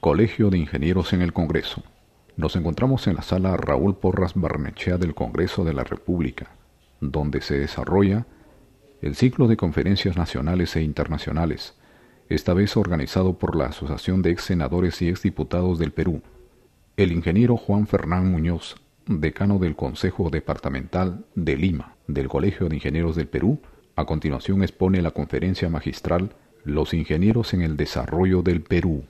Colegio de Ingenieros en el Congreso. Nos encontramos en la sala Raúl Porras Barnechea del Congreso de la República, donde se desarrolla el ciclo de conferencias nacionales e internacionales, esta vez organizado por la Asociación de Ex Senadores y Ex Diputados del Perú. El ingeniero Juan Fernán Muñoz, decano del Consejo Departamental de Lima del Colegio de Ingenieros del Perú, a continuación expone la conferencia magistral Los ingenieros en el desarrollo del Perú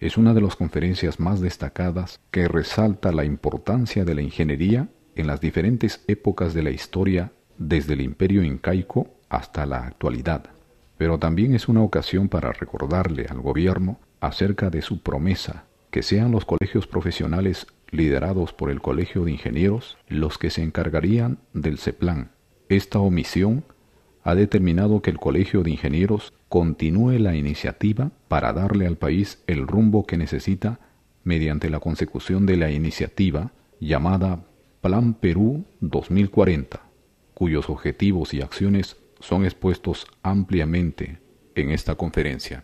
es una de las conferencias más destacadas que resalta la importancia de la ingeniería en las diferentes épocas de la historia desde el imperio incaico hasta la actualidad, pero también es una ocasión para recordarle al gobierno acerca de su promesa que sean los colegios profesionales liderados por el Colegio de Ingenieros los que se encargarían del CEPLAN. Esta omisión ha determinado que el Colegio de Ingenieros continúe la iniciativa para darle al país el rumbo que necesita mediante la consecución de la iniciativa llamada Plan Perú 2040, cuyos objetivos y acciones son expuestos ampliamente en esta conferencia.